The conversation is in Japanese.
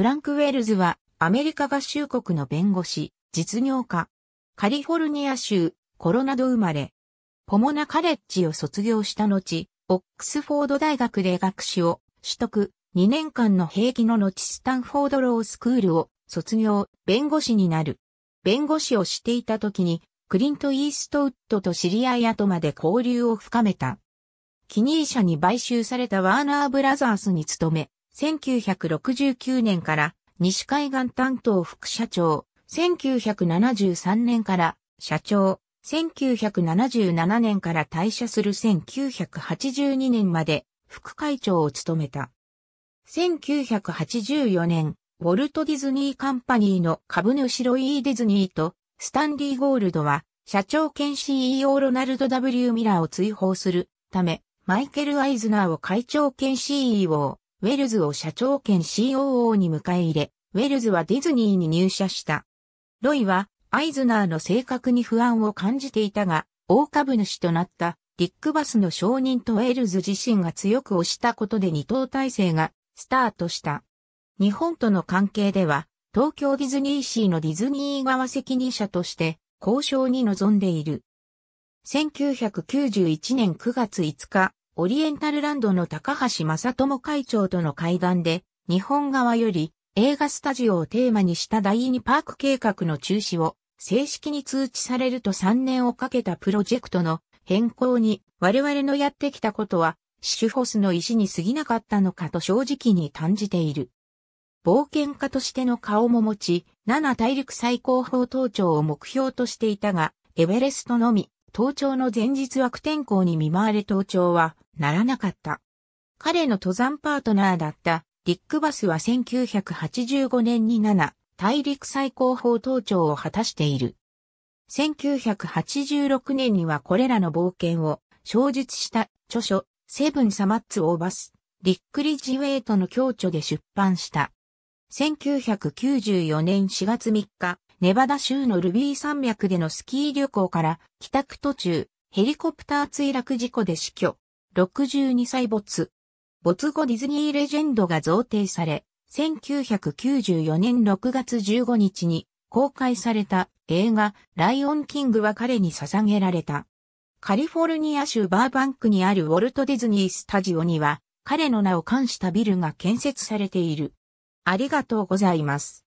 フランク・ウェルズはアメリカ合衆国の弁護士、実業家。カリフォルニア州、コロナド生まれ。ポモナカレッジを卒業した後、オックスフォード大学で学士を取得、2年間の兵役の後スタンフォードロースクールを卒業、弁護士になる。弁護士をしていた時に、クリント・イーストウッドと知り合い後まで交流を深めた。記入者に買収されたワーナーブラザースに勤め、1969年から西海岸担当副社長、1973年から社長、1977年から退社する1982年まで副会長を務めた。1984年、ウォルト・ディズニー・カンパニーの株主ロイー・ディズニーとスタンリー・ゴールドは社長兼 CEO ロナルド・ W・ ミラーを追放するため、マイケル・アイズナーを会長兼 CEO、ウェルズを社長兼 COO に迎え入れ、ウェルズはディズニーに入社した。ロイは、アイズナーの性格に不安を感じていたが、大株主となったリックバスの承認とウェルズ自身が強く推したことで二等体制がスタートした。日本との関係では、東京ディズニーシーのディズニー側責任者として交渉に臨んでいる。1991年9月5日、オリエンタルランドの高橋正智会長との会談で、日本側より映画スタジオをテーマにした第2パーク計画の中止を正式に通知されると3年をかけたプロジェクトの変更に我々のやってきたことはシュフォスの石に過ぎなかったのかと正直に感じている。冒険家としての顔も持ち、7大陸最高峰登頂を目標としていたが、エベレストのみ登頂の前日悪天候に見舞われ登頂はならなかった。彼の登山パートナーだったディック・バスは1985年に7大陸最高峰登頂を果たしている。1986年にはこれらの冒険を小述した著書セブン・サマッツ・オーバス、リック・リジウェイトの共著で出版した。1994年4月3日、ネバダ州のルビー山脈でのスキー旅行から帰宅途中、ヘリコプター墜落事故で死去。62歳没。没後ディズニーレジェンドが贈呈され、1994年6月15日に公開された映画ライオンキングは彼に捧げられた。カリフォルニア州バーバンクにあるウォルト・ディズニー・スタジオには彼の名を冠したビルが建設されている。ありがとうございます。